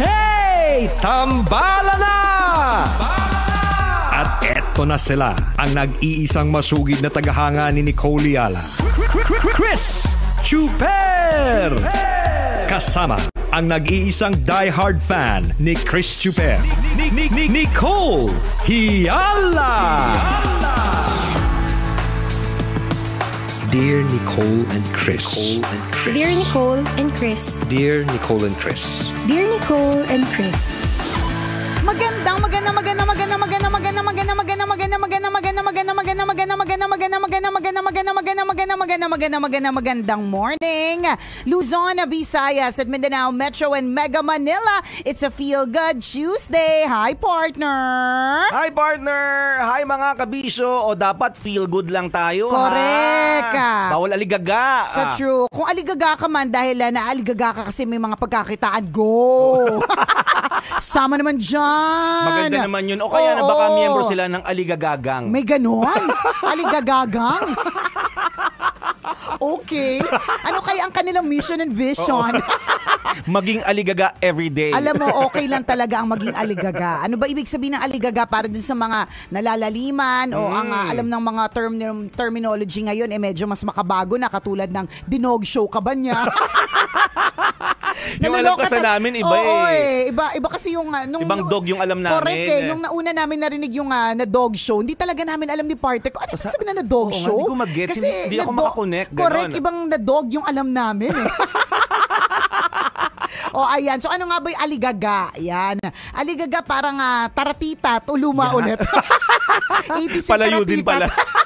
Hey! Tambala na! At eto na sila, ang nag-iisang masugid na tagahanga ni Nicole Yala. Chris Chuper! Kasama ang nag-iisang diehard fan ni Chris Chuper. Nicole Hiala! Hiala! Dear Nicole and Chris. Nicole and Chris. Dear Nicole and Chris. Dear Nicole and Chris. Dear Nicole and Chris. Magandang maganda maganda maganda maganda maganda maganda maganda maganda maganda maganda, maganda, maganda, maganda, maganda, maganda, maganda, maganda, maganda, maganda, maganda, maganda, maganda, maganda, magandang morning. Luzon, Visayas, at Mindanao Metro and Mega Manila. It's a Feel Good Tuesday. Hi, partner! Hi, partner! Hi, mga kabisyo O dapat feel good lang tayo, Correct! ha? Bawal aligaga. Sa ah. true. Kung aligaga ka man dahil na naaligaga ka kasi may mga pagkakitaan, go! Sama naman dyan! Maganda naman yun. O kaya na baka member sila ng aligagagang. May ganon? Aligagagang? okay. Ano kaya ang kanilang mission and vision? maging aligaga every day. Alam mo, okay lang talaga ang maging aligaga. Ano ba ibig sabihin ng aligaga para dun sa mga nalalaliman mm. o ang uh, alam ng mga term terminology ngayon eh medyo mas makabago na katulad ng dinog show ka ba niya? yung alam kasi na, namin iba oh, eh. eh. Iba, iba kasi yung... Uh, nung, Ibang dog yung alam eh. namin. Correct eh. Nung nauna namin narinig yung uh, na dog show, hindi talaga namin alam ni Parte. ko. Ano yung sabi na na dog oo, show? Nga, hindi ko mag-get. Kasi hindi ako makakonect. Correct. Ibang na dog yung alam namin eh. o oh, ayan. So ano nga ba yung aligaga? Ayan. Aligaga parang uh, taratita tuluma yeah. ulit. 86 Palayo taratita. din pala.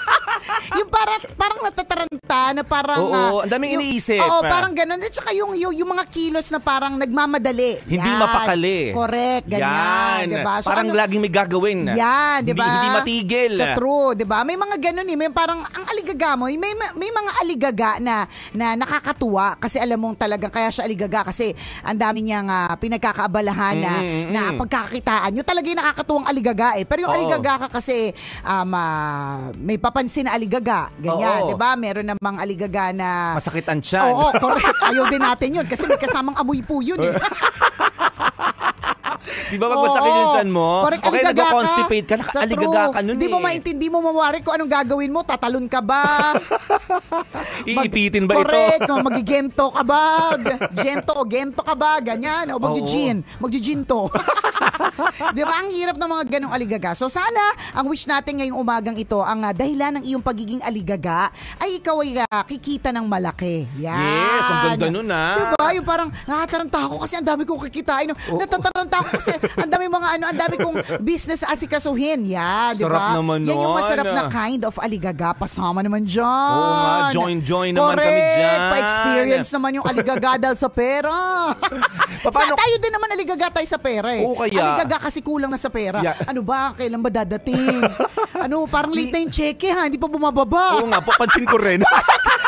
yung parang, parang natataranta na parang... Oo, uh, ang daming yung, iniisip. Oo, ah. parang ganun. At saka yung, yung, yung mga kilos na parang nagmamadali. Hindi yan. mapakali. Correct, ganyan. Yan. Diba? So, parang ano, laging may gagawin. Yan, di ba? Hindi, diba? hindi matigil. Sa so, true, di ba? May mga ganun eh. May parang, ang aligaga mo, may, may mga aligaga na, na nakakatuwa kasi alam mong talagang kaya siya aligaga kasi ang dami niyang uh, pinagkakaabalahan na, mm-hmm. na pagkakakitaan. Yung talaga yung nakakatuwang aligaga eh. Pero yung Oo. aligaga ka kasi um, uh, may papansin na aligaga aligaga. Ganyan, 'di ba? Meron namang aligaga na Masakit ang tiyan. Oo, correct. Ayaw din natin 'yun kasi may kasamang amoy po 'yun eh. Di ba pag masakit yung tiyan mo? Parek, okay, nag-constipate ka, Aligaga ka nun Hindi eh. mo maintindi mo mawari ko anong gagawin mo. Tatalon ka ba? Iipitin ba correct, ito? Correct. Oh, magigento ka ba? Gento o gento ka ba? Ganyan. O mag-gin. mag Di ba? Ang hirap ng mga ganong aligaga. So sana, ang wish natin ngayong umagang ito, ang uh, dahilan ng iyong pagiging aligaga ay ikaw ay uh, kikita ng malaki. Yan. Yes, ang ganda nun ha. Ah. Diba? Yung parang nakataranta ako kasi ang dami kong kikitain. Oh, Natataranta ako kasi ang dami mga ano, ang dami kong business asikasuhin. Yeah, di ba? Sarap naman Yan yung masarap na ah. kind of aligaga. Pasama naman dyan. Oo nga, join, join naman Correct. kami dyan. Pa-experience naman yung aligaga dahil sa pera. Paano? Sa, tayo din naman aligaga tayo sa pera eh. Oo, kaya. Aligaga kasi kulang na sa pera. Yeah. Ano ba? Kailan ba dadating? ano, parang late na yung cheque ha. Hindi pa bumababa. Oo nga, papansin ko rin.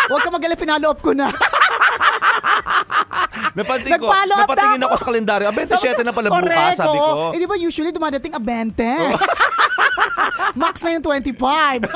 Huwag ka mag-alala, up ko na. Napansin ko, napatingin ako, sa kalendaryo. 27 na pala bukas, sabi ko. Eh, di ba usually dumadating a 20? Max na yung 25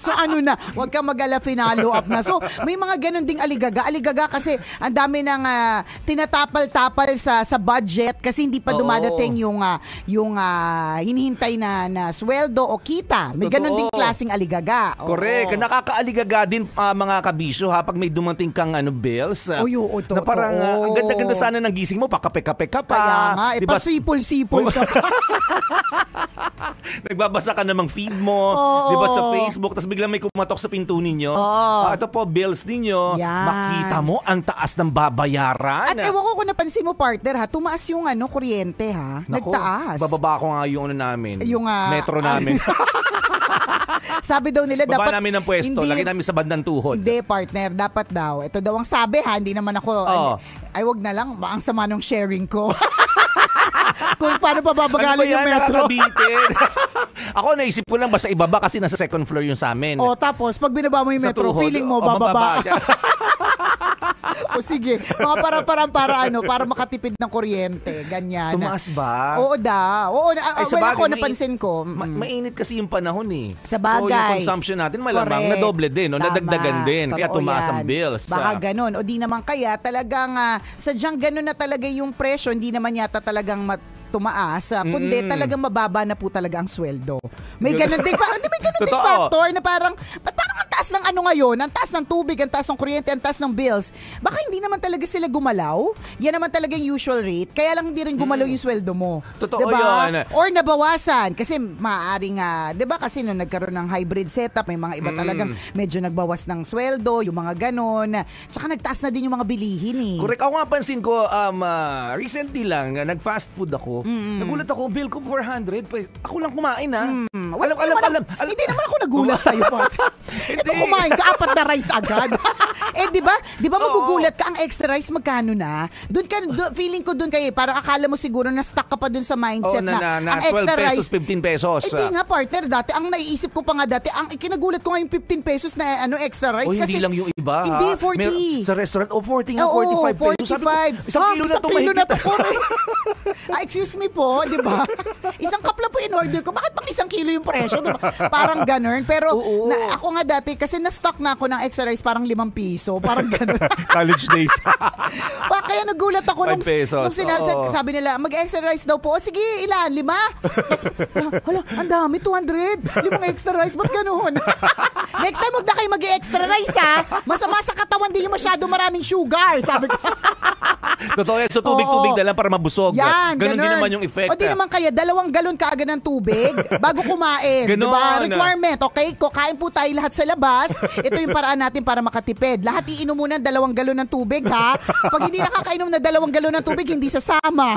so ano na, wag kang magala finalo up na. So may mga ganun ding aligaga. Aligaga kasi ang dami ng uh, tinatapal-tapal sa sa budget kasi hindi pa dumadating Oo. yung uh, yung uh, hinihintay na na sweldo o kita. May ganun ding klasing aligaga. Oo. Correct. Nakakaaligaga din uh, mga kabisyo ha pag may dumating kang ano bills. Uh, Uy, oo, na parang totoo. uh, ang ganda-ganda sana ng gising mo, pakape-kape ka pa. Kaya nga, eh, diba? sipol ka pa. Nagbabasa ka namang feed mo, 'di ba sa Facebook, tapos biglang may kumatok sa pinto ninyo. Oo. Ah, ito po, bills ninyo. Yan. Makita mo ang taas ng babayaran. At ewan ko kung napansin mo, partner, ha? Tumaas yung ano, kuryente, ha? Naku, Nagtaas. Bababa ko nga yung ano namin. Yung, ah, metro ah, namin. sabi daw nila, Baba dapat... namin ng pwesto, hindi, lagi namin sa bandang tuhod. Hindi, partner. Dapat daw. Ito daw ang sabi, ha? Hindi naman ako... Oo. Ay, ay, wag na lang. Ang sama nung sharing ko. Kung paano pa babagalan ano ba yung metro. Ako naisip ko lang basta ibaba kasi nasa second floor yung sa amin. Oh, tapos pag binaba mo yung sa metro, tuhod, feeling mo oh, bababa. bababa o sige, mga para-parang para ano, para makatipid ng kuryente, ganyan. Tumaas ba? Oo da. Oo, na, Ay, ah, well, ako napansin ko. Ma- mm. mainit kasi yung panahon eh. Sa bagay. So yung consumption natin malamang Correct. na doble din, no? Tama. nadagdagan din, kaya tumaas ang bills. Baka ah. ganun. O di naman kaya talagang uh, sadyang ganun na talaga yung presyo, hindi naman yata talagang mat- tumaas, uh, kundi mm. talagang mababa na po talaga ang sweldo. May ganun din, fa- may ganun din factor na parang, parang taas ng ano ngayon, ang taas ng tubig, ang taas ng kuryente, ang taas ng bills, baka hindi naman talaga sila gumalaw. Yan naman talaga yung usual rate. Kaya lang hindi rin gumalaw hmm. yung sweldo mo. Totoo diba? yun. Or nabawasan. Kasi maaaring, nga, di ba kasi nung nagkaroon ng hybrid setup, may mga iba hmm. talagang medyo nagbawas ng sweldo, yung mga ganon. Tsaka nagtaas na din yung mga bilihin eh. Correct. Ako nga pansin ko, um, uh, recently lang, uh, nag-fast food ako. Mm. Nagulat ako, bill ko 400. Pues, ako lang kumain ha. Mm. Well, alam, alam, alam, alam, Hindi naman ako nagulat sa'yo, Pat. Hindi Bakit mo kumain ka apat na rice agad? eh, di ba? Di ba magugulat ka ang extra rice magkano na? Doon ka, do, feeling ko doon kayo, eh. parang akala mo siguro na stuck ka pa doon sa mindset oh, na, na, na, ang extra 12 pesos, rice. 15 pesos. Eh, di nga partner, dati ang naiisip ko pa nga dati, ang ikinagulat ko ngayon 15 pesos na ano extra rice. Oh, kasi, hindi lang yung iba. Hindi, 40. Mer- sa restaurant, oh, 40 nga, oh, 45, 45 pesos. Sabi ko, isang ah, kilo na ito mahigit. Na to, ah, excuse me po, di ba? Isang cup lang po in order ko. Bakit pang isang kilo yung presyo? Diba? Parang ganun. Pero Na, ako nga dati, dati kasi na-stock na ako ng extra rice parang limang piso. Parang ganun. College days. pa, kaya nagulat ako Five nung, pesos. nung sinasabi sabi nila, mag-extra rice daw po. O sige, ilan? Lima? Tapos, ah, hala, ang dami, 200. Limang extra rice, ba't ganun? Next time, huwag na kayo mag-extra rice ha. Masama sa katawan, din yung masyado maraming sugar. Sabi ko. Totoo yan. So tubig-tubig na lang para mabusog. Yan, ganun, ganun. din naman yung effect. O di ah. naman kaya, dalawang galon kaagad ng tubig bago kumain. Ganun. Diba? Requirement. Okay, ko kain po tayo lahat sa labas labas, ito yung paraan natin para makatipid. Lahat iinom muna ng dalawang galon ng tubig, ha? Pag hindi nakakainom na dalawang galon ng tubig, hindi sasama.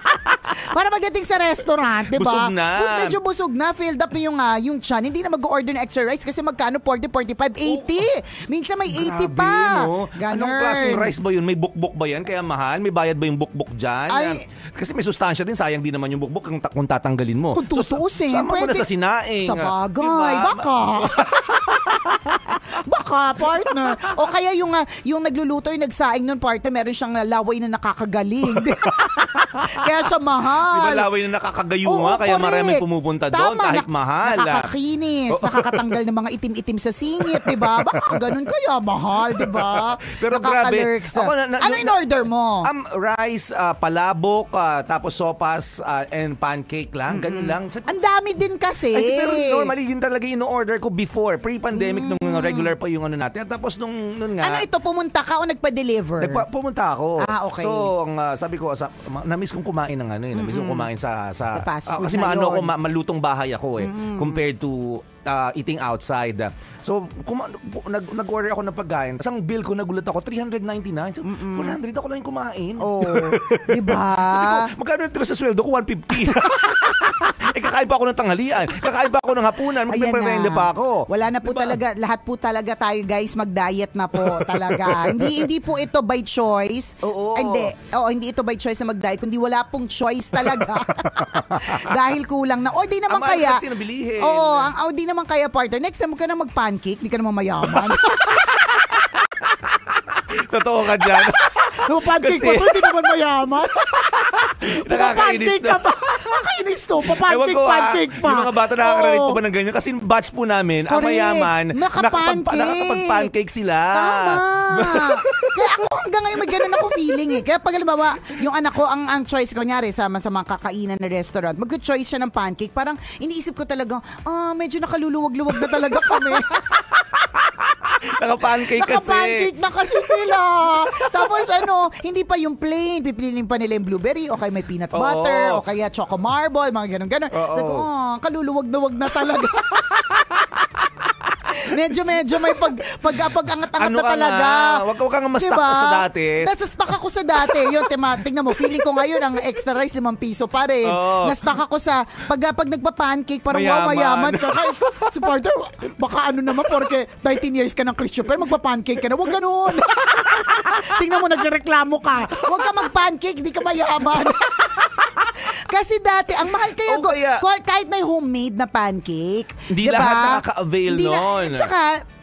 para pagdating sa restaurant, di ba? Busog na. Bus, medyo busog na. Filled up yung, uh, yung chan. Hindi na mag-order ng extra rice kasi magkano? 40, 45, 80. Minsan may 80 pa. No? Ganun. Anong klaseng rice ba yun? May bukbok ba yan? Kaya mahal? May bayad ba yung bukbok dyan? Ay, kasi may sustansya din. Sayang din naman yung bukbok kung, kung tatanggalin mo. Kung tutuusin. So, sama mo na sa sinaing. Ah. Sa bagay. Diba? Baka. Baka, partner. O kaya yung, uh, yung nagluluto, yung nagsaing nun, partner, meron siyang laway na nakakagaling. kaya siya mahal. Di ba laway na nakakagayuma, Oo, kaya correct. marami pumupunta Tama, doon kahit na- mahal. Ah. Nakakakinis, nakakatanggal ng mga itim-itim sa singit, di ba? Baka ganun kaya mahal, di ba? Pero grabe. Ako na- na- ano in order mo? Um, rice, ah, palabok, ah, tapos sopas, ah, and pancake lang. Ganun lang. Ang dami din kasi. Ay, pero normally, yun talaga yung order ko before, pandemic nung hmm. regular pa yung ano natin. tapos nung nun nga Ano ito, pumunta ka o nagpa-deliver? Nagpa- pumunta ako. Ah, okay. So, ang ah, sabi ko, sa, na-miss kong kumain ng ano eh. Na-miss kong kumain sa... Sa Sa fast ah, food Kasi maano ako, ma- malutong bahay ako eh. Compared to uh, eating outside. So, kuma- nag- nag-order ako ng pagkain. Isang bill ko nagulat ako, 399. So, 400 ako lang kumain. Oo. Oh, diba? Sabi ko, magkano na sa sweldo ko? 150. eh, kakain pa ako ng tanghalian. Kakain pa ako ng hapunan. Magpiprevenda pa ako. Wala na po diba? talaga, lahat po talaga tayo guys, mag-diet na po talaga. hindi hindi po ito by choice. Oo. Hindi. Oo, hindi ito by choice na mag-diet, kundi wala pong choice talaga. Dahil kulang na. O, di naman ang kaya. Ang kasi Oo, ang, o, di naman naman kaya partner. Next time, huwag ka na mag-pancake. Di ka naman mayaman. Totoo ka dyan. No, pancake Kasi... mo to, hindi naman mayaman. Nakakainis na. pa. Nakainis to. Papancake, ko, pancake pa. Yung mga bata nakakarinig pa ba ng ganyan? Kasi batch po namin, Correct. ang mayaman, nakapag, nakapag-pancake sila. Tama ako hanggang ngayon may ganun ako feeling eh. Kaya pag halimbawa, yung anak ko, ang, ang choice ko, nyari, sama sa mga kakainan na restaurant, mag-choice siya ng pancake. Parang iniisip ko talaga, ah, medyo nakaluluwag-luwag na talaga kami. Naka-pancake kasi. Naka-pancake na kasi sila. Tapos ano, hindi pa yung plain. Pipiliin pa nila yung blueberry o kaya may peanut Oo. butter o kaya choco marble, mga ganun-ganun. Oo. Sabi ko, oh, kaluluwag-luwag na talaga. medyo medyo may pag pag, pag angat-angat ano na talaga. Nga? Wag ka, wag ka nga mas diba? sa dati. Nasa-stuck ako sa dati. Yun, tema, tingnan mo, feeling ko ngayon ang extra rice 5 piso pa rin. Oh. Nastuck ako sa pag, pag nagpa-pancake, parang mayaman. wow, mayaman ka. Kahit supporter, baka ano naman, porke 19 years ka ng Christopher, pero magpa-pancake ka na. Wag ganoon. tingnan mo, nagrereklamo ka. Wag ka mag-pancake, hindi ka mayaman. Kasi dati, ang mahal kaya, oh, kaya kahit may homemade na pancake. Hindi diba? lahat nakaka-avail nun. Na, tsaka,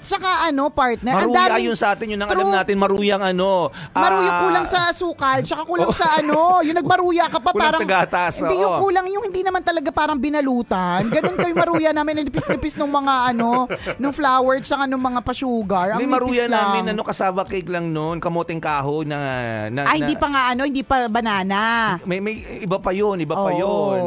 Tsaka ano, partner. Maruya daming, yun sa atin, yun ang true. alam natin, maruyang ano. Maruya uh, kulang sa sukal, tsaka kulang oh. sa ano, yung nagmaruya ka pa parang. Kulang sa gatas. Hindi oh. yung kulang, yung hindi naman talaga parang binalutan. Ganun kayo maruya namin, nipis-nipis ng mga ano, ng flower, tsaka ng mga pa-sugar. Ang maruya lang. namin, ano, kasava cake lang noon, kamoteng kaho na, na, Ay, ah, na, hindi pa nga ano, hindi pa banana. May, may iba pa yun, iba oh. pa yun.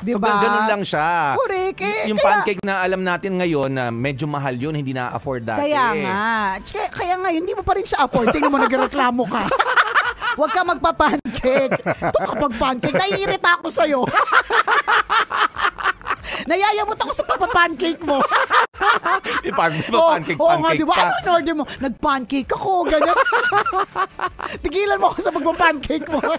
Diba? So, ganun lang siya. Correct. Eh, yung kaya, pancake na alam natin ngayon na medyo mahal yun, hindi na afford dati. Kaya nga. Kaya, kaya nga, hindi mo pa rin siya afford. Tingnan mo, nagreklamo ka. Huwag ka magpa-pancake. Ito kapag pancake, naiirita ako sa'yo. Nayayamot ako sa pagpa-pancake mo. Di pa, di ba, oh, pancake, oh, pancake nga, di ba? Ano in order mo? Nag-pancake ako, ganyan. Tigilan mo ako sa pagpa-pancake mo.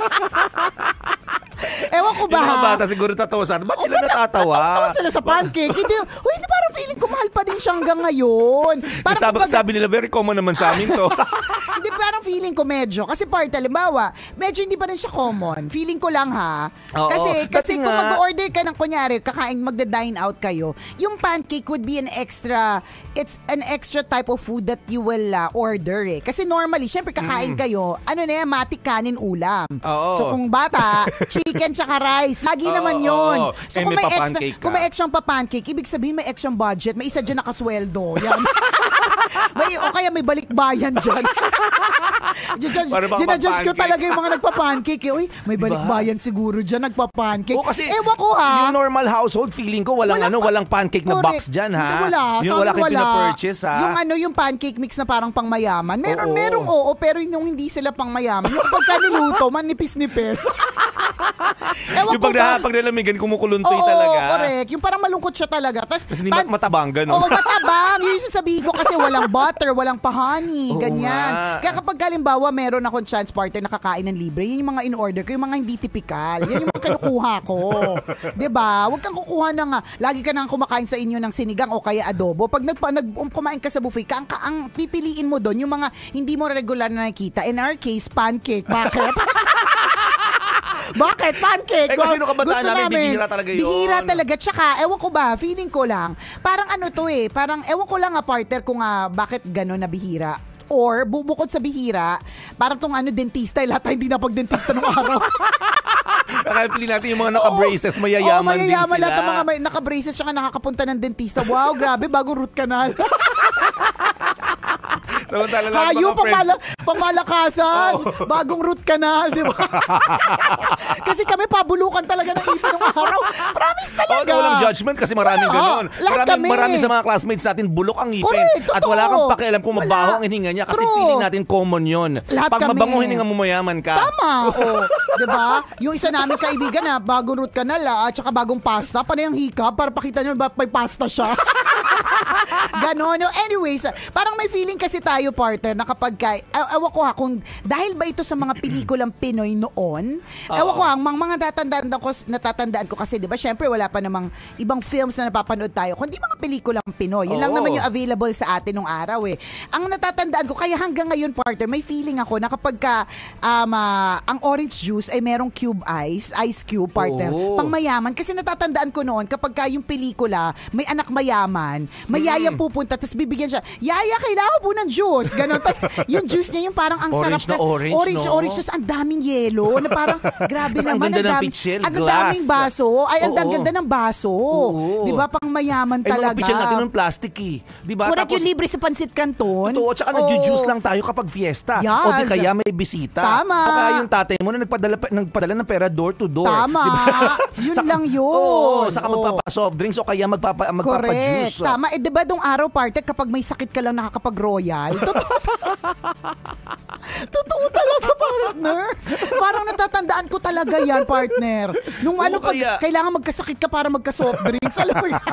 Ewan ko ba? Yung mga bata siguro tatawasan. Ba't oh, sila natatawa? Natatawa sila sa pancake. Hindi, wait, di parang feeling ko mahal pa din siya hanggang ngayon. Parang sabi, kapag... sabi nila, very common naman sa amin to. hindi, parang feeling ko medyo. Kasi part, halimbawa, medyo hindi pa rin siya common. Feeling ko lang ha. Oo, kasi, kasi nga, kung mag-order ka ng kunyari, kakain, magdadala dine out kayo, yung pancake would be an extra, it's an extra type of food that you will uh, order eh. Kasi normally, syempre kakain mm. kayo, ano na yan, matik kanin ulam. Oo. So kung bata, chicken tsaka rice, lagi Oo, naman yun. oo. So Eh, kung may may, extra, ka. kung may extra pa pancake, ibig sabihin may extra budget, may isa dyan nakasweldo. Yan. may, o kaya may balikbayan dyan. Ginajudge ginajudge ko talaga yung mga nagpa-pancake. Eh. Uy, may diba? balikbayan siguro dyan, nagpa-pancake. O, kasi Ewan ko ha. Yung normal household, feeling ko walang, walang ano, walang pancake na box dyan ha. wala. Yung wala kang pinapurchase ha. Yung ano, yung pancake mix na parang pang mayaman. Meron, oo. merong oo, pero yung hindi sila pang mayaman. Yung pagka niluto, manipis-nipis. Ewan yung pag, na, pag nalamigan, kumukuluntoy oo, talaga. Oo, correct. Yung parang malungkot siya talaga. Tapos, Kasi hindi pan- matabang, ganun. Oo, matabang. Yung sasabihin ko kasi wala walang butter, walang pahani, Oo ganyan. nga. Kaya kapag halimbawa meron akong chance partner na kakain ng libre, yun yung mga in-order ko, yung mga hindi typical. Yan yung mga kinukuha ko. 'Di ba? Huwag kang kukuha ng, lagi ka nang kumakain sa inyo ng sinigang o kaya adobo. Pag nagpa, nag, um, kumain ka sa buffet, ka, ang, ang pipiliin mo doon yung mga hindi mo regular na nakita. In our case, pancake. Bakit? Bakit? Pancake? Eh, kasi nung kabataan namin, namin, bihira talaga yun. Bihira talaga. Tsaka, ewan ko ba, feeling ko lang, parang ano to eh, parang ewan ko lang nga partner kung nga bakit gano'n na bihira or bubukod sa bihira, parang tong ano dentista, lahat tayo hindi na pag dentista nung araw. Nakapili natin yung mga naka-braces, mayayaman, oo, mayayaman din sila. mayayaman lahat ng mga may, naka-braces tsaka nakakapunta ng dentista. Wow, grabe, bagong root canal. Samantala lahat Hayo mga pa friends. Pala, pamalakasan, oh. bagong ka na, di ba? kasi kami pabulukan talaga ng ipin ng araw. Promise talaga. Oh, walang judgment kasi maraming oh, ganun. Lahat marami, kami. marami sa mga classmates natin bulok ang ipin. Correct, totoo. at wala kang pakialam kung mabaho ang hininga niya kasi True. feeling natin common yon. Lahat Pag kami. mabango hininga mo mayaman ka. Tama. oh. di ba? Yung isa namin kaibigan na bagong route root canal ah, at saka bagong pasta, panay ang hika para pakita niyo ba may pasta siya. Ganon. Anyways, parang may feeling kasi tayo, partner, na kapag ka, uh, ah, ewan ko ha, kung dahil ba ito sa mga pelikulang Pinoy noon, uh, ewan ko ha, mga, mga natatandaan ko, natatandaan ko kasi, di ba, syempre wala pa namang ibang films na napapanood tayo, kundi mga pelikulang Pinoy. Yun oh. lang naman yung available sa atin nung araw eh. Ang natatandaan ko, kaya hanggang ngayon, partner, may feeling ako na kapag ka, um, uh, ang orange juice ay merong cube ice, ice cube, partner, oh. pang mayaman. Kasi natatandaan ko noon, kapag ka yung pelikula, may anak mayaman, may mm. pupunta, tapos bibigyan siya, yaya, kailangan po ng juice. Ganon. Tapos yung juice niya niya yung parang ang orange sarap. Na, na orange, orange, no? orange. ang daming yelo Na parang, grabe naman. ang ganda ng pichel, Ang daming baso. Ay, ang oh, ganda ng baso. Oh. Di ba? Pang mayaman eh, talaga. Ay, mga pichel natin ng plastic eh. Di ba? Correct yung libre sa pansit kanton. Totoo. Tsaka oh. juice lang tayo kapag fiesta. Yes. O di kaya may bisita. Tama. O kaya yung tatay mo na nagpadala, nagpadala ng pera door to door. Tama. Diba? yun sa, lang yun. Oo. Oh, saka oh. magpapasoft drinks o kaya magpapa, magpapajuice. Correct. Tama. Eh, di ba dong araw, parte kapag may sakit ka lang nakakapag-royal? Totoo talaga, partner. Parang natatandaan ko talaga yan, partner. Nung ano, pag, kailangan magkasakit ka para magka-soft drinks. Alam mo yan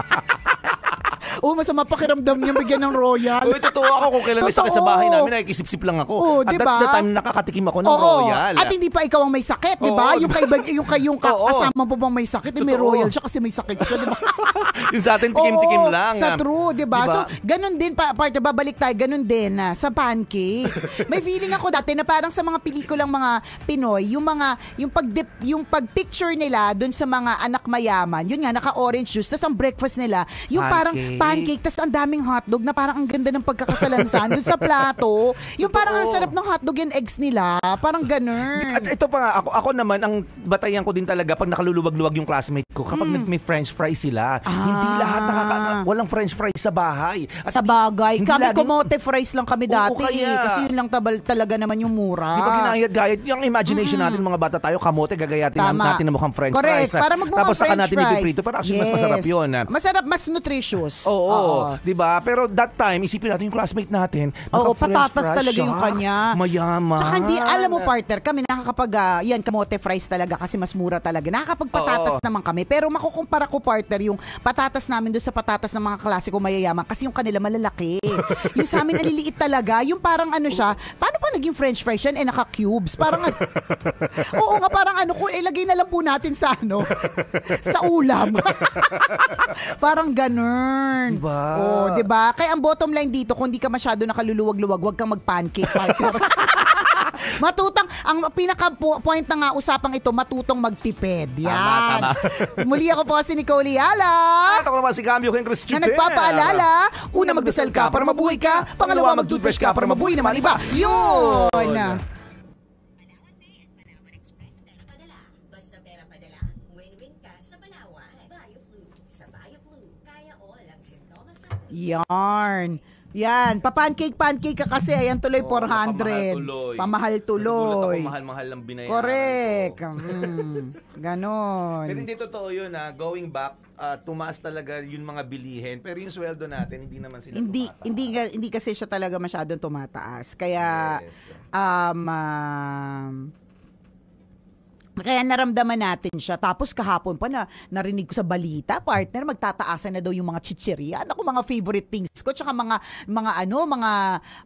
oh, masama pakiramdam niya bigyan ng royal. Uy, totoo ako kung kailan may sakit sa bahay namin, nakikisip-sip lang ako. Oh, At diba? that's the time na nakakatikim ako ng oh, royal. At hindi pa ikaw ang may sakit, di ba? yung kayo, yung kayong kasama mo bang may sakit, eh, may royal siya kasi may sakit siya, di ba? yung sa atin tikim-tikim oh, lang. Sa true, di ba? Diba? So, ganun din, pa, part, babalik tayo, ganun din na ah, sa pancake. may feeling ako dati na parang sa mga pelikulang mga Pinoy, yung mga, yung pag yung pag-picture nila doon sa mga anak mayaman, yun nga, naka-orange juice, tapos ang breakfast nila, yung pancake. parang, pancake, tapos ang daming hotdog na parang ang ganda ng pagkakasalansan dun sa plato. Yung parang ang sarap ng hotdog and eggs nila. Parang ganun. At ito pa nga, ako, ako naman, ang batayan ko din talaga pag nakaluluwag-luwag yung classmate ko kapag hmm. nag- may french fries sila. Hindi ah. lahat nakaka... Walang french fries sa bahay. At Sa bagay. Hindi Kami laging- kumote fries lang kami dati. kaya. Eh, kasi yun lang tabal talaga naman yung mura. Di ba ginayat-gayat? Yung imagination natin, mga bata tayo, kamote, gagayatin Tama. natin na mukhang french Correct. fries. Para magmukhang Tapos saka french natin fries. ipiprito. Para actually mas masarap yun. Masarap, mas nutritious. Oo, Oo. 'di ba? Pero that time isipin natin yung classmate natin, Oo, naka patatas fries, talaga yung kanya. Mayaman. Tsaka hindi, alam mo partner, kami nakakapag, ah, yan, kamote fries talaga kasi mas mura talaga. Nakakapagpatatas Oo. naman kami. Pero makukumpara ko partner yung patatas namin doon sa patatas ng mga klase ko mayayaman kasi yung kanila malalaki. yung sa amin aliliit talaga. Yung parang ano siya, paano pa naging french fries yan? Eh, naka-cubes. Parang ano, oo nga, parang ano, kung ilagay na lang po natin sa ano, sa ulam. parang ganun. Popcorn. Diba? Oh, 'di ba? Kaya ang bottom line dito, kung hindi ka masyado nakaluluwag-luwag, huwag kang mag-pancake partner. matutang ang pinaka point na nga usapang ito matutong magtipid yan tama, tama. muli ako po si Nicole Yala at ako naman si Cambio King Chris na nagpapaalala una magdasal ka para mabuhay ka pangalawa mag-toothbrush ka para mabuhay naman iba yun, yun. Yarn. Yan. Papancake, pancake ka kasi. Ayan tuloy, oh, ano, 400. Pamahal tuloy. Pamahal tuloy. Pamahal-mahal ng binayaran. Correct. Ko. Mm. Ganon. Pero hindi totoo yun ha. Ah. Going back, uh, tumaas talaga yung mga bilihin. Pero yung sweldo natin, hindi naman sila hindi, tumataas. Hindi, hindi kasi siya talaga masyadong tumataas. Kaya, yes. um, uh, kaya naramdaman natin siya. Tapos kahapon pa na narinig ko sa balita, partner, magtataasan na daw yung mga chichirya. Ano mga favorite things ko, tsaka mga, mga ano, mga,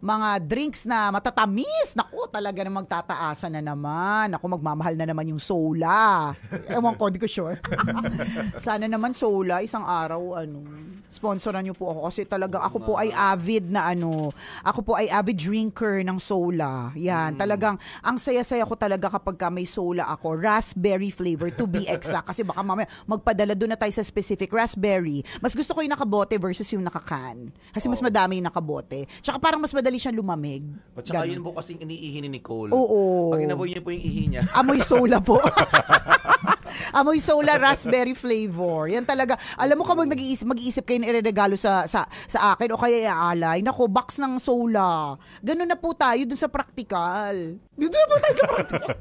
mga drinks na matatamis. Naku, talaga na magtataasan na naman. Ako, magmamahal na naman yung sola. Ewan ko, hindi ko sure. Sana naman sola, isang araw, ano, sponsoran niyo po ako. Kasi talaga, ako po ay avid na ano, ako po ay avid drinker ng sola. Yan, mm. talagang, ang saya-saya ko talaga kapag may sola ako raspberry flavor to be exact kasi baka mamaya magpadala doon na tayo sa specific raspberry. Mas gusto ko yung nakabote versus yung nakakan. Kasi mas madami yung nakabote. Tsaka parang mas madali siyang lumamig. At saka yun po kasi iniihi ni Nicole. Oo. Pag inaboy niyo po yung ihi niya. Amoy sola po. Amoy solar raspberry flavor. Yan talaga. Alam mo kapag nag-iisip, mag-iisip kayo na ireregalo sa, sa, sa akin o kaya iaalay, nako, box ng sola. Ganun na po tayo dun sa practical. Dito na po tayo sa practical.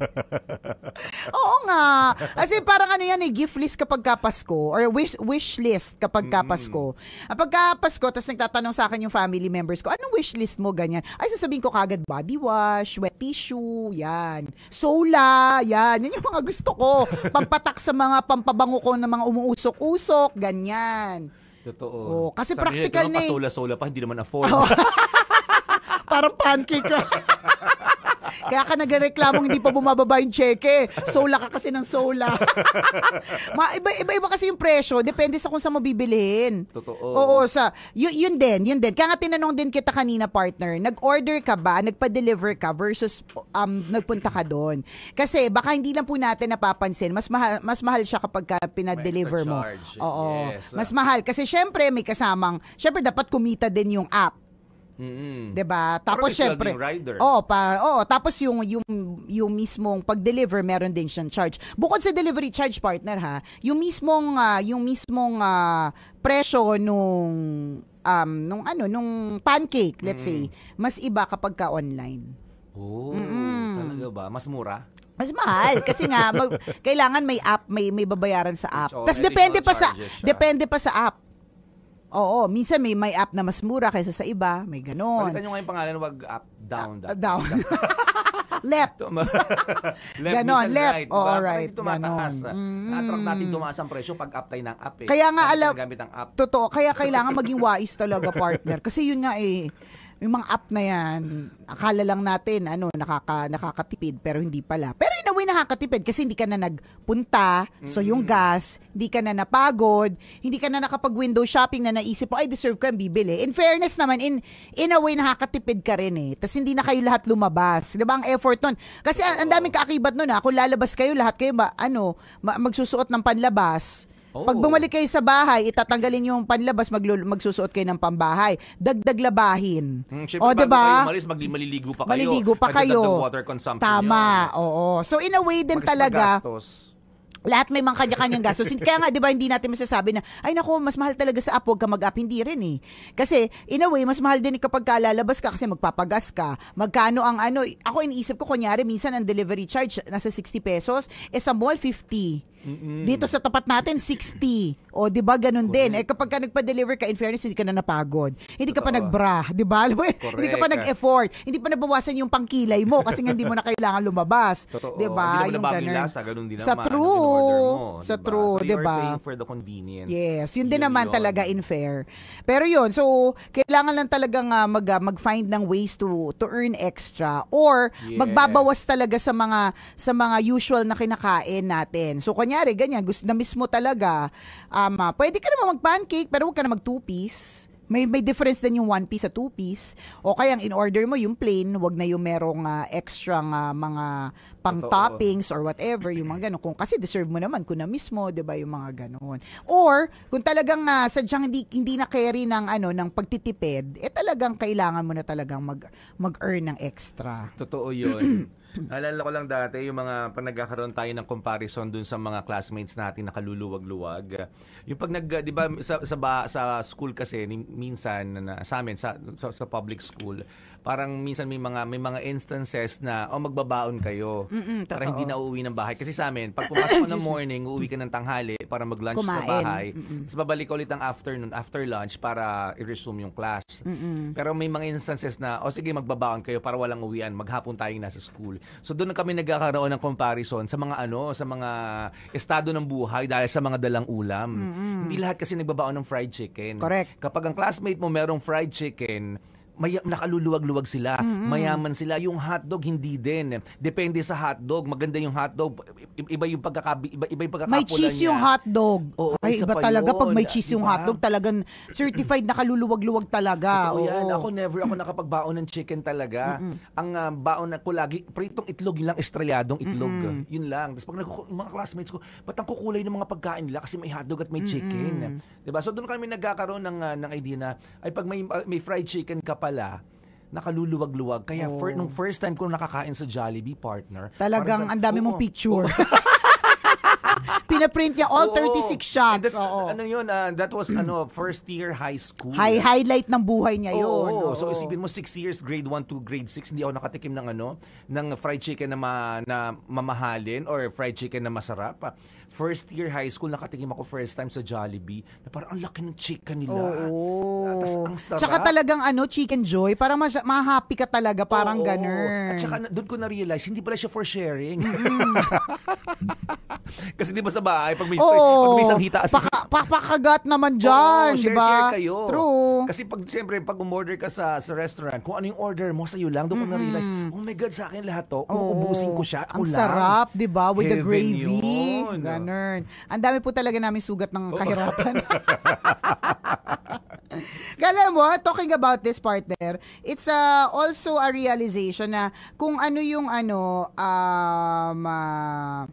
Oo nga. Kasi parang ano yan eh, gift list kapag ka Pasko or wish, wish list kapag ka mm. Pasko. Mm. Ah, Pagka Pasko, tapos nagtatanong sa akin yung family members ko, anong wish list mo ganyan? Ay, sasabihin ko kagad body wash, wet tissue, yan. Sola, yan. Yan yung mga gusto ko. Pampat tumatak sa mga pampabango ko na mga umuusok-usok, ganyan. Totoo. Oh, kasi Sabi practical niya, na eh. Sola-sola pa, hindi naman afford. Oh. Parang pancake Kaya ka nagreklamong hindi pa bumababa yung cheque. Sola ka kasi ng sola. Ma, iba, iba, iba kasi yung presyo. Depende sa kung sa mo Totoo. Oo, sa, yun, yun din, yun din. Kaya nga tinanong din kita kanina, partner, nag-order ka ba, nagpa-deliver ka versus um, nagpunta ka doon? Kasi baka hindi lang po natin napapansin, mas mahal, mas mahal siya kapag ka pinadeliver mo. Oo. Yes. Mas mahal. Kasi syempre, may kasamang, syempre dapat kumita din yung app Mm-hmm. 'Di ba? Tapos syempre, oh, pa oh, tapos yung yung yung mismong pag-deliver meron din siyang charge. Bukod sa delivery charge partner ha, yung mismong uh, yung mismong uh, presyo nung um nung ano nung pancake, let's mm-hmm. say, mas iba kapag ka online. Oh, mm-hmm. talaga ba? Mas mura? Mas mahal kasi nga mag, kailangan may app, may may babayaran sa app. Tapos depende pa sa siya. depende pa sa app. Oo, minsan may may app na mas mura kaysa sa iba, may ganon. Palitan nyo nga yung pangalan, wag up, down, down. Uh, down. left. left. Ganon, left. Right. Oh, diba? right. Parang tumataas. Mm. Na-attract natin tumaas ang presyo pag up tayo ng app eh. Kaya nga alam, gamit ang app. Totoo, kaya kailangan maging wais talaga partner. Kasi yun nga eh, yung mga app na yan, akala lang natin, ano, nakaka, nakakatipid, pero hindi pala. Pero in way nakakatipid kasi hindi ka na nagpunta, so yung mm. gas, hindi ka na napagod, hindi ka na nakapag-window shopping na naisip mo, ay deserve ko yung bibili. In fairness naman, in, in a way nakakatipid ka rin eh. Tapos hindi na kayo lahat lumabas. Di ba ang effort nun? Kasi ang, ang daming kaakibat nun ha, ah. kung lalabas kayo, lahat kayo ba, ano, magsusuot ng panlabas, Oh. Pag bumalik kayo sa bahay, itatanggalin yung panlabas, maglul- magsusuot kayo ng pambahay. Dagdag labahin. Hmm, syempre, o, diba? bago kayo umalis, magli- maliligo pa kayo. Maliligo pa kayo. water consumption Tama, yun. oo. So in a way din talaga, lahat may mga kanya-kanyang gastos. Kaya nga, di ba, hindi natin masasabi na, ay nako, mas mahal talaga sa apo, huwag ka mag-up. Hindi rin eh. Kasi, in a way, mas mahal din kapag ka lalabas ka kasi magpapagas ka. Magkano ang ano, ako iniisip ko, kunyari, minsan ang delivery charge, nasa 60 pesos, eh sa mall, 50. Mm-mm. Dito sa tapat natin, 60. O, di ba, ganun Correct. din. Eh, kapag ka nagpa-deliver ka, in fairness, hindi ka na napagod. Hindi Totoo. ka pa nagbra, di ba? hindi ka pa nag-effort. Hindi pa nabawasan yung pangkilay mo kasi nga hindi mo na kailangan lumabas. Totoo. Di ba? Hindi mo na yung lasa, ganun din sa naman. True. Ano, mo, diba? true. So, di ba? for the convenience. Yes. Yun, yun din naman yun. talaga in fair. Pero yun, so, kailangan lang talaga uh, mag, ah, mag-find ng ways to to earn extra or yes. magbabawas talaga sa mga sa mga usual na kinakain natin. So, kanya kunyari, ganyan, gusto na mismo talaga, um, uh, pwede ka naman mag-pancake, pero huwag ka na mag-two-piece. May, may difference din yung one-piece at two-piece. O kaya in-order mo yung plain, wag na yung merong uh, extra uh, mga pang-toppings or whatever, yung mga ganun. Kung kasi deserve mo naman, kung mismo, di ba, yung mga ganun. Or, kung talagang uh, sadyang hindi, hindi na carry ng, ano, ng pagtitipid, eh talagang kailangan mo na talagang mag, mag-earn ng extra. Totoo yun. Alala ko lang dati, yung mga pag nagkakaroon tayo ng comparison dun sa mga classmates natin na kaluluwag-luwag. Yung pag nag, di ba, sa, sa, sa school kasi, minsan, na, sa amin, sa, sa, sa public school, parang minsan may mga may mga instances na oh magbabaon kayo Mm-mm, para hindi na uuwi ng bahay kasi sa amin pag pumasok ng morning uuwi ka ng tanghali para maglunch sa bahay tapos babalik ulit ang afternoon after lunch para i-resume yung class Mm-mm. pero may mga instances na oh sige magbabaon kayo para walang uwian maghapon tayong nasa school so doon kami nagkakaroon ng comparison sa mga ano sa mga estado ng buhay dahil sa mga dalang ulam hindi lahat kasi nagbabaon ng fried chicken Correct. kapag ang classmate mo merong fried chicken may, nakaluluwag-luwag sila. Mm-hmm. Mayaman sila. Yung hotdog, hindi din. Depende sa hotdog. Maganda yung hotdog. Iba yung pagkakabi, iba, iba yung pagkakapulan May cheese niya. yung hotdog. Oo, Ay, iba talaga yun. pag may cheese diba? yung hotdog. Talagang certified nakaluluwag-luwag talaga. Ito, Yan. Ako never ako nakapagbaon ng chicken talaga. Mm-hmm. Ang uh, baon na ko lagi, pritong itlog, yun lang, estrelladong itlog. Mm-hmm. Yun lang. Tapos pag nagkuku- mga classmates ko, ba't ang kukulay ng mga pagkain nila kasi may hotdog at may mm-hmm. chicken? Diba? So doon kami nagkakaroon ng, uh, ng idea na, ay pag may, uh, may fried chicken ka pala, pala, nakaluluwag-luwag. Kaya oh. for, nung first time ko nakakain sa Jollibee partner. Talagang ang dami mong oh. picture. Pinaprint niya all Oo. 36 shots. And Ano yun, uh, that was ano first year high school. High highlight ng buhay niya yun. Oo. So isipin mo 6 years grade 1 to grade 6 hindi ako nakatikim ng ano ng fried chicken na, ma, na mamahalin or fried chicken na masarap first year high school, nakatingin ako first time sa Jollibee, na parang ang laki ng chicken nila. Oo. Ah, ang sarap. Tsaka talagang ano, chicken joy. Parang mas, ma-happy ka talaga, parang Oo. ganun. At tsaka doon ko na-realize, hindi pala siya for sharing. Kasi di ba sa bahay, pag may, pag may isang hita, as in, Paka, papakagat naman dyan, Oo, di share, ba? kayo. True. Kasi pag, siyempre, pag umorder ka sa, sa restaurant, kung ano yung order mo, sa'yo lang. Doon ko na-realize, oh my God, sa akin lahat to, uubusin ko siya. Ako Ang lang. sarap, di ba? With the gravy. yun, Ganun. Ang dami po talaga namin sugat ng kahirapan. Kala mo, talking about this partner, it's uh, also a realization na kung ano yung ano, um, uh,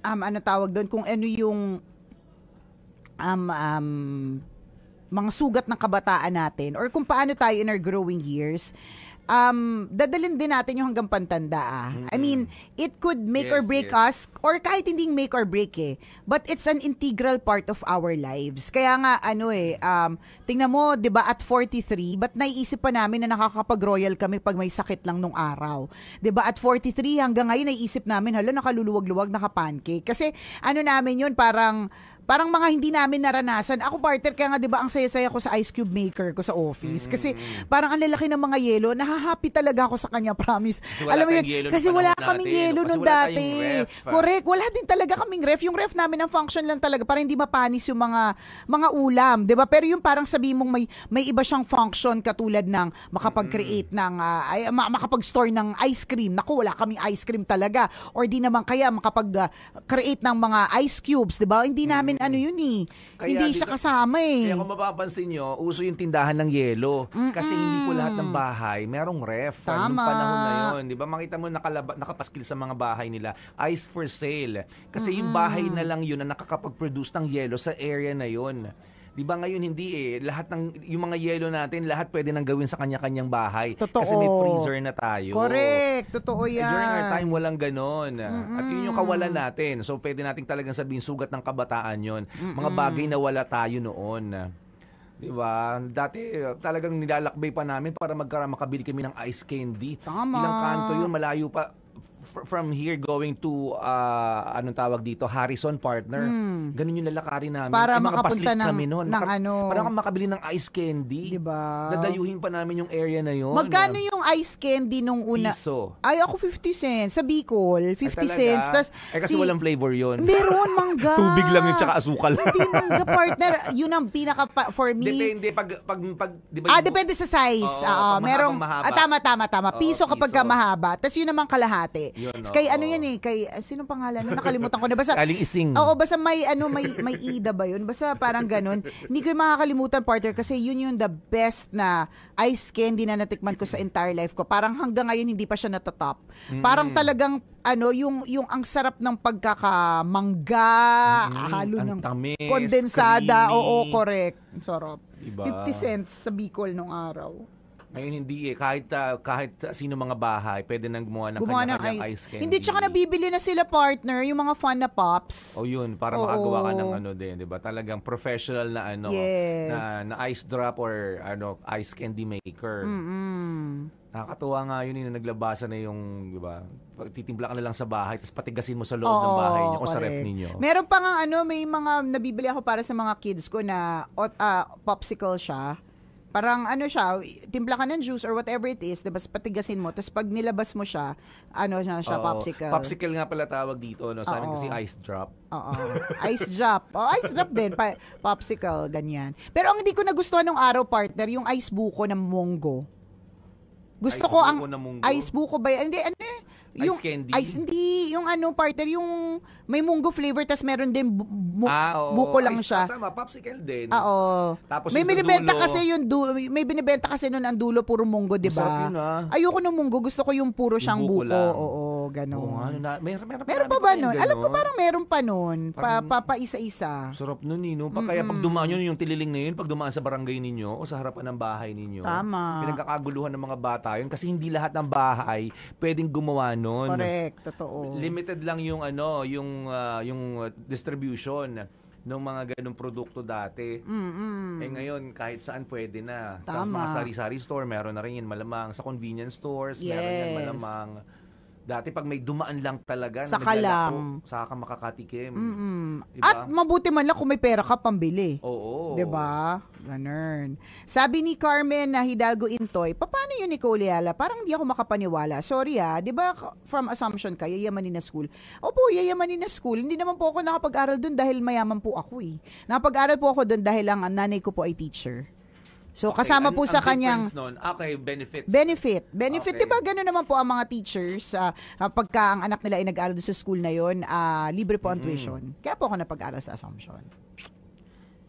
um, ano tawag doon, kung ano yung um, um, mga sugat ng kabataan natin or kung paano tayo in our growing years, um, dadalin din natin yung hanggang pantanda. Ah. Mm-hmm. I mean, it could make yes, or break yes. us or kahit hindi make or break eh. But it's an integral part of our lives. Kaya nga ano eh, um, tingnan mo, 'di ba at 43, but naiisip pa namin na nakakapag-royal kami pag may sakit lang nung araw. 'Di ba at 43 hanggang ngayon naiisip namin, hala nakaluluwag-luwag nakapancake. Kasi ano namin 'yun parang Parang mga hindi namin naranasan. Ako partner, kaya nga 'di ba ang saya-saya ko sa ice cube maker ko sa office kasi mm. parang ang lalaki ng mga yelo. Nahahappy talaga ako sa kanya, promise. Kasi Alam mo yun, kasi wala kaming yelo nung dati. Ah. Correct. Wala din talaga kaming ref. Yung ref namin ang function lang talaga Parang hindi mapanis yung mga mga ulam, 'di ba? Pero yung parang sabi mong may may iba siyang function katulad ng makapag-create mm. ng uh, ay, makapag-store ng ice cream. Naku, wala kaming ice cream talaga. Or di naman kaya makapag-create ah, ng mga ice cubes, 'di ba? Hindi namin namin ano mm. yun eh. Kaya, hindi siya kasama eh. Kaya kung mapapansin nyo, uso yung tindahan ng yelo. Mm-mm. Kasi hindi po lahat ng bahay merong ref. Tama. Nung panahon na yun, di ba? Makita mo nakalaba, nakapaskil sa mga bahay nila. Ice for sale. Kasi Mm-mm. yung bahay na lang yun na nakakapag-produce ng yelo sa area na yun. 'Di ba ngayon hindi eh lahat ng yung mga yelo natin, lahat pwede nang gawin sa kanya-kanyang bahay totoo. kasi may freezer na tayo. Correct, totoo 'yan. Eh, during our time walang ganon. Mm-mm. At yun yung kawalan natin. So pwede nating talagang sabihin sugat ng kabataan 'yon. Mga bagay na wala tayo noon. 'di ba? Dati talagang nilalakbay pa namin para magkaroon kami ng ice candy. Tama. Ilang kanto 'yun, malayo pa from here going to uh, anong tawag dito Harrison partner mm. ganun yung lalakarin namin para eh, makapunta ng, kami noon ng Maka, ano parang makabili ng ice candy di ba dadayuhin pa namin yung area na yon magkano yung ice candy nung una piso ay ako 50 cents sa Bicol 50 ay, cents tas, eh kasi si, walang flavor yon meron mangga tubig lang yung tsaka asukal hindi mangga partner yun ang pinaka for me depende pag pag, pag di ba ah depende sa size oo, uh, merong ah, tama tama tama piso, oo, piso kapag ka mahaba tas yun naman kalahati yun, no, kay ano yan eh, kay ah, sino pangalan? No, nakalimutan ko na basta. Kaling Ising. Oo, basta may ano may may ida ba 'yun? Basta parang ganun. Hindi ko makakalimutan partner kasi yun yung the best na ice candy na natikman ko sa entire life ko. Parang hanggang ngayon hindi pa siya natatop. Mm. Parang talagang ano yung yung ang sarap ng pagkakamangga, mm, mm-hmm. halo ng tamis, kondensada, creamy. oo, correct. Sarap. Diba? 50 cents sa Bicol nung araw. Ngayon hindi eh. Kahit, uh, kahit sino mga bahay, pwede nang gumawa ng gumawa kanya-kanyang ay- ice candy. Hindi, tsaka nabibili na sila partner, yung mga fun na pops. O yun, para Oo. makagawa ka ng ano din, di ba? Talagang professional na ano, Yes. na, na ice drop or ano, ice candy maker. Mm-mm. Nakakatuwa nga yun yung naglabasa na yung, di ba, pag titimpla ka na lang sa bahay, tapos patigasin mo sa loob ng bahay niyo o sa ref correct. ninyo. Meron pa nga ano, may mga nabibili ako para sa mga kids ko na ot- ah, popsicle siya. Parang ano siya, timpla ka ng juice or whatever it is, diba, patigasin mo. Tapos pag nilabas mo siya, ano na siya, popsicle. Popsicle nga pala tawag dito, no? Sabi kasi ice drop. Oo. Ice drop. O, oh, ice drop din. Pa- popsicle, ganyan. Pero ang hindi ko nagustuhan nung araw, partner, yung ice buko ng mongo. Gusto Ice ko ang buko na munggo? ice buko ba? yan? Hindi, ano eh, yung, ice candy? Ice, hindi. Yung ano, partner, yung may munggo flavor, tas meron din bu- bu- ah, oo. buko lang Ice- siya. Ah, tama, popsicle din. Ah, Oo. Tapos may yung binibenta dulo- kasi yung du- may binibenta kasi noon ang dulo puro munggo, 'di ba? Ah. Ayoko ng munggo, gusto ko yung puro siyang buko. buko Oo tao, gano'n. Oo, ano na, mer- mer- meron pa ba nun? Alam ko parang meron pa nun, pa, Parang- pa, isa-isa. Sarap nun, Nino. Eh, pa, kaya pag dumaan yun, yung tililing na yun, pag dumaan sa barangay ninyo o sa harapan ng bahay ninyo, Tama. pinagkakaguluhan ng mga bata yun kasi hindi lahat ng bahay pwedeng gumawa nun. Correct, totoo. Limited lang yung ano, yung ah, yung distribution ng mga ganung produkto dati. Mm-mm. Eh ngayon kahit saan pwede na. Sa mga sari-sari store meron na rin yan malamang, sa convenience stores meron yan malamang. Dati pag may dumaan lang talaga na Saka naglalako, lang. saka ka makakatikim. Mm-mm. Diba? At mabuti man lang kung may pera ka pambili. Oo. 'Di ba? Ganun. Sabi ni Carmen na Hidalgo Intoy, paano yun ni Kuliala? Parang di ako makapaniwala. Sorry ah, 'di ba from assumption ka, yayamanin na school. Opo, yayamanin na school. Hindi naman po ako nakapag-aral doon dahil mayaman po ako eh. Nakapag-aral po ako doon dahil ang nanay ko po ay teacher. So okay, kasama po sa ang kanyang nun, okay, benefits. Benefit. Benefit, okay. 'di ba? Ganun naman po ang mga teachers uh, pagka ang anak nila ay nag-aaral sa school na 'yon, uh, ah, libre po ang mm-hmm. tuition. Kaya po ako napag-aral sa Assumption.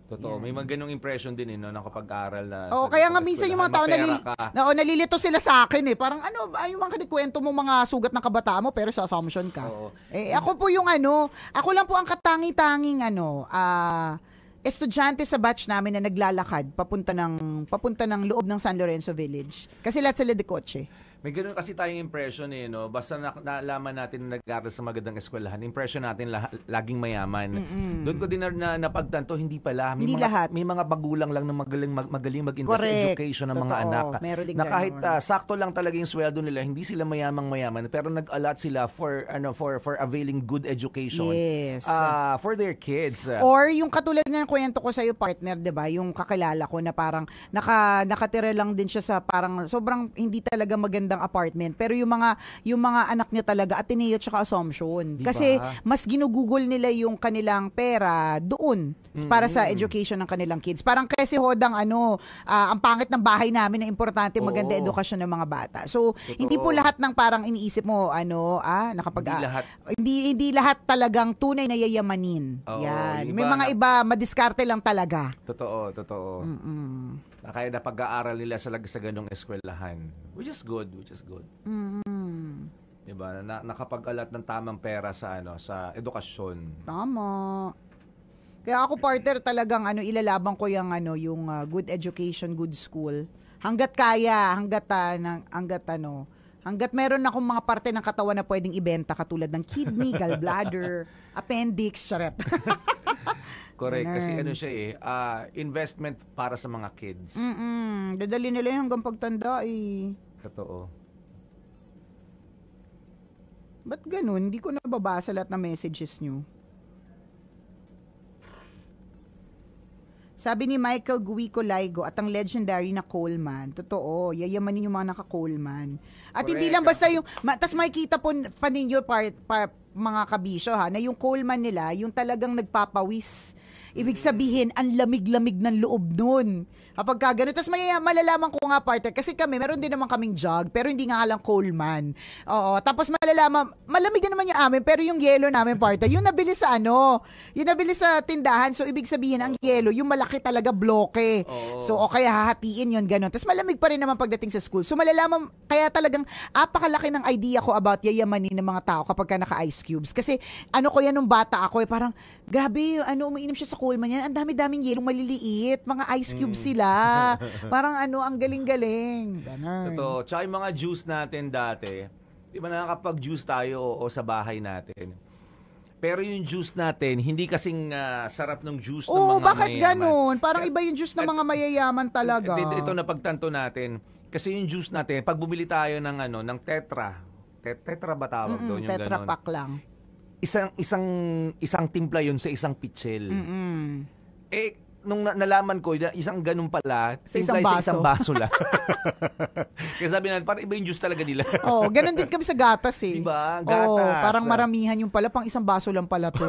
Totoo. Yeah. May mga ganung impression din eh, no, na kapag aral na... Oo, oh, kaya nga minsan yung mga tao nalil- na, oh, nalilito sila sa akin eh. Parang ano, ay yung mga kinikwento mo mga sugat ng kabataan mo pero sa assumption ka. Oo. Eh, ako po yung ano, ako lang po ang katangi-tanging ano, ah... Uh, estudyante sa batch namin na naglalakad papunta ng papunta ng loob ng San Lorenzo Village. Kasi lahat sila de kotse. May ganun kasi tayong impression eh, no? Basta na, naalaman natin na nag-aaral sa magandang eskwelahan, impression natin la, laging mayaman. Mm-mm. Doon ko din na, na napagtanto, hindi pala. May hindi mga, lahat. May mga bagulang lang na magaling, mag, magaling mag-invest sa education ng Totoo. mga anak. na kahit uh, sakto lang talaga yung sweldo nila, hindi sila mayamang mayaman, pero nag-allot sila for, ano, for, for availing good education yes. uh, for their kids. Or yung katulad ng kwento ko sa iyo partner, diba? Yung kakilala ko na parang naka nakatira lang din siya sa parang sobrang hindi talaga maganda magandang apartment. Pero yung mga yung mga anak niya talaga Ateneo tsaka Assumption. Diba? Kasi mas ginugugol nila yung kanilang pera doon mm-hmm. para sa education ng kanilang kids. Parang kasi hodang ano, uh, ang pangit ng bahay namin na importante maganda Oo. edukasyon ng mga bata. So, Totoo. hindi po lahat ng parang iniisip mo ano, ah, nakapag hindi lahat, ah, hindi, hindi lahat talagang tunay na yayamanin. Oo, Yan. May mga iba madiskarte lang talaga. Totoo, totoo. Mm-mm na kaya na pag-aaral nila sa, sa ganong eskwelahan. Which is good, which is good. Mm-hmm. Diba? Na, nakapag-alat ng tamang pera sa ano sa edukasyon. Tama. Kaya ako partner talagang ano ilalaban ko yung ano yung uh, good education, good school. Hanggat kaya, hanggat uh, ng, hanggat ano, hanggat meron na akong mga parte ng katawan na pwedeng ibenta katulad ng kidney, gallbladder, appendix, charot. Correct. Kasi ano siya eh, uh, investment para sa mga kids. Mm-mm. Dadali nila yun hanggang pagtanda eh. Totoo. Ba't ganun? Hindi ko nababasa lahat ng messages niyo. Sabi ni Michael Guico Laigo at ang legendary na Coleman, totoo, yayamanin yung mga naka-Coleman. At Correct. hindi lang basta yung, ma, tas makikita po pa ninyo par, par, mga kabisyo ha, na yung Coleman nila, yung talagang nagpapawis. Ibig sabihin, ang lamig-lamig ng loob nun. Kapag ka ganun. Tapos may, malalaman ko nga partner, kasi kami, meron din naman kaming jog, pero hindi nga lang Coleman. Oo. Tapos malalaman, malamig din naman yung amin, pero yung yellow namin partner, yung nabili sa ano, yung nabili sa tindahan. So, ibig sabihin, ang yellow, yung malaki talaga bloke. Oo. So, o kaya hahatiin yun, ganun. Tapos malamig pa rin naman pagdating sa school. So, malalaman, kaya talagang apakalaki ng idea ko about yayamanin ng mga tao kapag ka naka-ice cubes. Kasi, ano ko yan nung bata ako, eh, parang, Grabe, ano, umiinom siya sa Coleman yan. Ang dami-daming yelong maliliit. Mga ice cube mm. sila. Parang ano, ang galing-galing. Totoo. Tsaka yung mga juice natin dati, di ba nakakapag-juice tayo o, o sa bahay natin? Pero yung juice natin, hindi kasing uh, sarap ng juice Oo, ng mga mayayaman. Oo, bakit ganun? Parang iba yung juice ng mga mayayaman talaga. Ito, ito na pagtanto natin. Kasi yung juice natin, pag bumili tayo ng ano, ng tetra, tetra ba tawag mm-hmm, doon yung tetra ganun? Tetra pack lang isang isang isang timpla 'yon sa isang pitsel. Mm-mm. Eh nung nalaman ko, isang ganun pala, sa isang baso. Sa isang baso lang. Kasi sabi natin, parang iba yung juice talaga nila. Oo, oh, ganun din kami sa gatas eh. Diba? Gatas. oh, parang maramihan yung pala, pang isang baso lang pala to.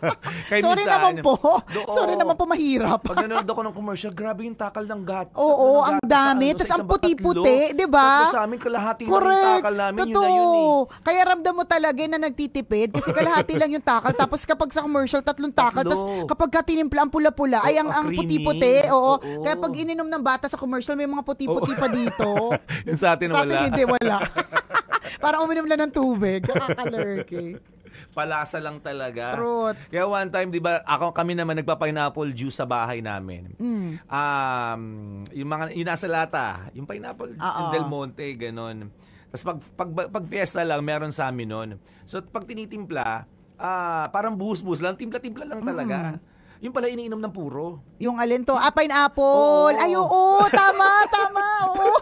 Sorry saan, naman po. Do, oh, Sorry naman po, mahirap. pag nanonood ako ng commercial, grabe yung takal ng gatas. Oo, oh, oh, ang dami. Tapos ang puti-puti, di ba? Sa amin, kalahati Correct. lang yung takal namin. Totoo. Yun na yun eh. Kaya ramdam mo talaga na nagtitipid kasi kalahati lang yung takal. Tapos kapag sa commercial, tatlong takal. Tapos kapag ka tinimpla ang pula-pula, ay ang, ang puti-puti. Oo. Oo. Kaya pag ininom ng bata sa commercial, may mga puti-puti pa dito. sa atin sa wala. Sa atin hindi wala. Parang uminom lang ng tubig. Nakakalurky. Palasa lang talaga. Truth. Kaya one time, di ba, ako, kami naman nagpa-pineapple juice sa bahay namin. Mm. Um, yung mga, yung nasa lata, yung pineapple Uh-oh. Del Monte, ganun. Tapos pag, pag, pag, pag fiesta lang, meron sa amin nun. So pag tinitimpla, ah, parang buhus-buhus lang, timpla-timpla lang talaga. Mm. Yung pala iniinom ng puro. Yung alin to? Ah, pineapple. Oo. Ay, oo, tama, tama, oo.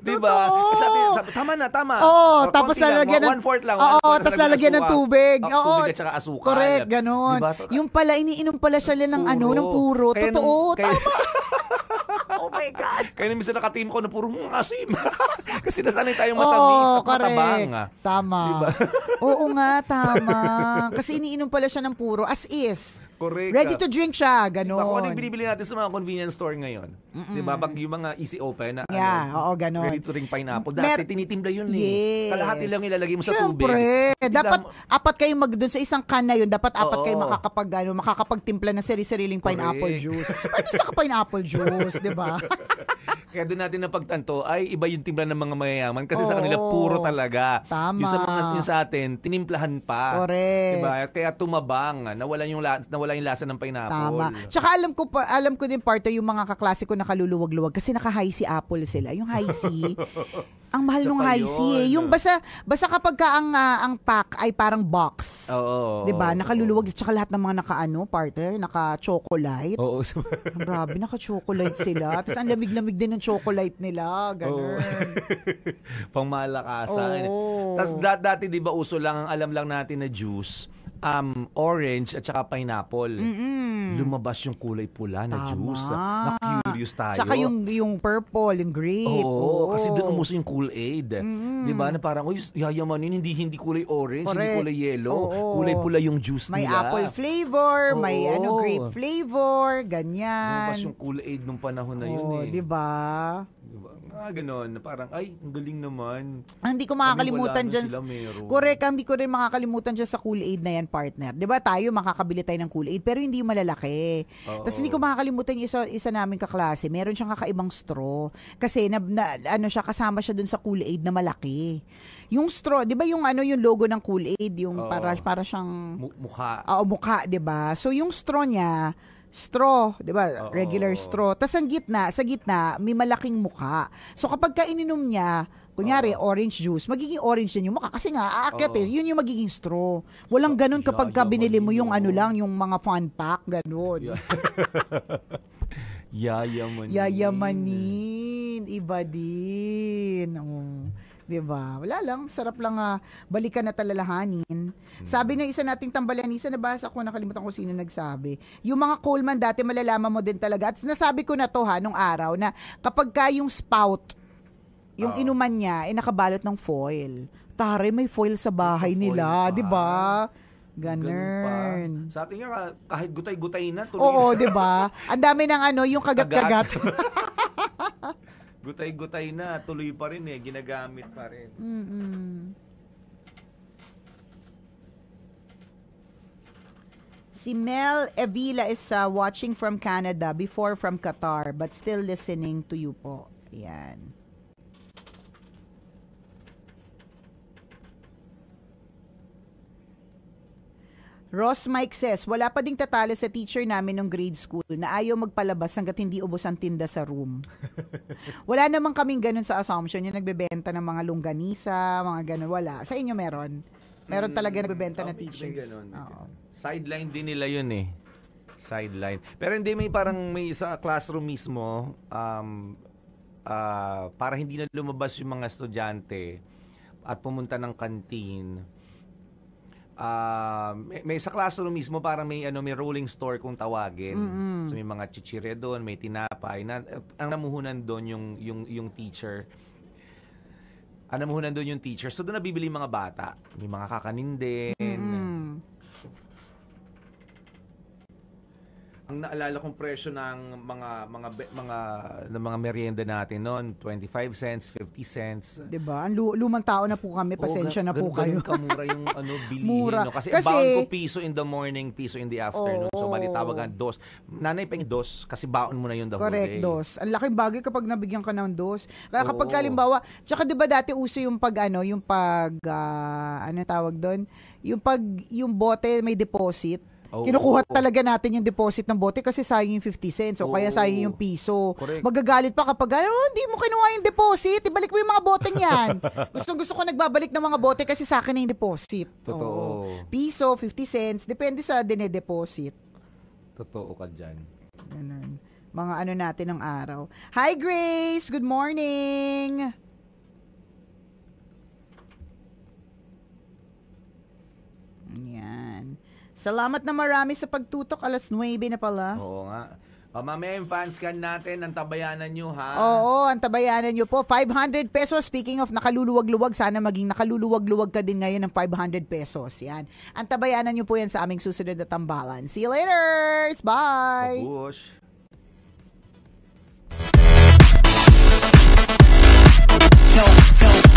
Di ba? Sabi, sabi, tama na, tama. Oo, Or tapos lalagyan ng... ng- One-fourth lang. Oo, one tapos lalagyan ng tubig. Ah, Oo. Tubig at saka asukal. Correct, ganon. Diba? Yung pala, iniinom pala siya ng ano, ng puro. Totoo, tama. my God. Kaya minsan nakatim ko na puro mong hmm, asim. Kasi nasanay tayong matamis oh, at matabang. Ah. Tama. Diba? Oo nga, tama. Kasi iniinom pala siya ng puro as is. Correct. Ready to drink siya, ganun. Diba, kung ano yung binibili natin sa mga convenience store ngayon. Mm-mm. Diba? Pag yung mga easy open na yeah, ano, oo, ganun. ready to drink pineapple. Dati Mer- tinitimpla yun eh. yes. eh. Kalahati lang ilalagay mo sa Siyempre. tubig. Siyempre. Dapat apat kayo mag doon sa isang can na yun. Dapat apat kayo makakapag, ano, makakapagtimpla ng sari sariling pineapple Correct. juice. At least pineapple juice, diba? Kaya doon natin napagtanto ay iba yung timpla ng mga mayayaman kasi sa kanila puro talaga. Tama. Yung sa mga yung sa atin, tinimplahan pa. Correct. Diba? Kaya tumabang, nawalan yung la- nawalan yung lasa ng pineapple. Tama. Tsaka alam ko alam ko din parto yung mga kaklase ko na kaluluwag-luwag kasi naka-high si Apple sila. Yung high C, ang mahal so, ng high C eh. Yung ah. basa, basa kapag ka ang uh, ang pack ay parang box. Oo. Oh, 'Di ba? Nakaluluwag at saka lahat ng mga nakaano, partner, naka-chocolate. Oo. Oh, oh. Grabe, naka-chocolate sila. Tapos ang lamig-lamig din ng chocolate nila, ganun. Oh. Pangmalakasan. Oh. Tapos dati 'di ba uso lang ang alam lang natin na juice um, orange at saka pineapple. Mm-mm. Lumabas yung kulay pula na Tama. juice. Na-curious tayo. Saka yung, yung purple, yung grape. Oo, Oo. kasi doon umuso yung Kool-Aid. Mm-mm. Di ba? Na parang, uy, yayamanin, hindi, hindi kulay orange, hindi kulay yellow. Oo. Kulay pula yung juice May nila. apple flavor, may ano grape flavor, ganyan. Lumabas yung Kool-Aid nung panahon na yun eh. 'di ba? mga ganon, parang, ay, ang galing naman. Ah, hindi ko makakalimutan dyan. Correct, ah, hindi ko rin makakalimutan dyan sa Cool Aid na yan, partner. Di ba tayo, makakabili tayo ng Cool Aid, pero hindi malalaki. Tapos hindi ko makakalimutan yung isa, isa namin kaklase. Meron siyang kakaibang straw. Kasi, na, na, ano siya, kasama siya dun sa Cool Aid na malaki. Yung straw, di ba yung ano yung logo ng Cool Aid, yung Oo. para, para siyang... mukha. Oo, mukha, di ba? So, yung straw niya, straw, 'di ba? Regular straw. Tapos ang gitna, sa gitna may malaking mukha. So kapag kaininom niya, Kunyari, Uh-oh. orange juice. Magiging orange din yung mukha. Kasi nga, aakyat eh. Yun yung magiging straw. Walang ganun kapag ka binili mo yung ano lang, yung mga fun pack, ganun. Yayamanin. Yayamanin. Iba din. Oh. 'Di Wala lang, sarap lang uh, balikan na talalahanin. Mm-hmm. Sabi ng isa nating tambalanisa, nabasa ko, nakalimutan ko sino nagsabi. Yung mga Coleman dati, malalaman mo din talaga. At nasabi ko na to ha, nung araw, na kapag ka yung spout, yung Uh-oh. inuman niya, eh nakabalot ng foil. Tare, may foil sa bahay foil nila, di ba? Ganern. Sa atin nga, kahit gutay-gutay na. Tuloy Oo, di ba? Ang dami ng ano, yung kagat-kagat. gutay-gutay na, tuloy pa rin eh, ginagamit pa rin. Mm-mm. Si Mel Evila is uh, watching from Canada, before from Qatar, but still listening to you po. Yan. Ross Mike says, wala pa ding tatalo sa teacher namin nung grade school na ayaw magpalabas hanggat hindi ubos ang tinda sa room. wala naman kaming ganun sa assumption, yung nagbebenta ng mga lungganisa, mga ganun, wala. Sa inyo meron? Meron mm, talaga nagbebenta na teachers. May ganun. Oo. Sideline din nila yun eh. Sideline. Pero hindi may parang may sa classroom mismo um, uh, para hindi na lumabas yung mga estudyante at pumunta ng canteen. Uh, may, may sa classroom mismo para may ano may rolling store kung tawagin. Mm-hmm. So may mga chichirya doon, may tinapay na eh, ang namuhunan doon yung yung yung teacher ano mo doon yung teacher. So doon nabibili mga bata. May mga kakanin din. Mm-hmm. ang naalala kong presyo ng mga mga mga ng mga merienda natin noon, 25 cents, 50 cents. 'Di ba? Ang lumang tao na po kami, pasensya na po kayo. kamura yung ano bilihin no? kasi, kasi baon ko piso in the morning, piso in the afternoon. Oo. so bali tawagan dos. Nanay peng dos kasi baon mo na yun daw. Correct, whole day. dos. Ang laking bagay kapag nabigyan ka ng dos. Kaya kapag Oo. kalimbawa, tsaka 'di ba dati uso yung pag ano, yung pag ah, ano tawag doon, yung pag yung bote may deposit. Oh, Kinukuha oh, oh. talaga natin yung deposit ng bote kasi sayang yung 50 cents o oh, kaya sayang yung piso. Correct. Magagalit pa kapag, oh, hindi mo kinuha yung deposit, ibalik mo yung mga bote niyan. gusto gusto ko nagbabalik ng mga bote kasi sa akin na yung deposit. Totoo. Oh. Piso, 50 cents, depende sa dinedeposit. Totoo ka dyan. Ganun. Mga ano natin ng araw. Hi Grace, good morning! Salamat na marami sa pagtutok. Alas 9 na pala. Oo nga. O, mamaya yung fans can natin, ang tabayanan nyo ha. Oo, ang tabayanan nyo po. 500 pesos. Speaking of nakaluluwag-luwag, sana maging nakaluluwag-luwag ka din ngayon ng 500 pesos. Yan. Ang tabayanan nyo po yan sa aming susunod na tambalan. See you later! Bye! Babush. No, no.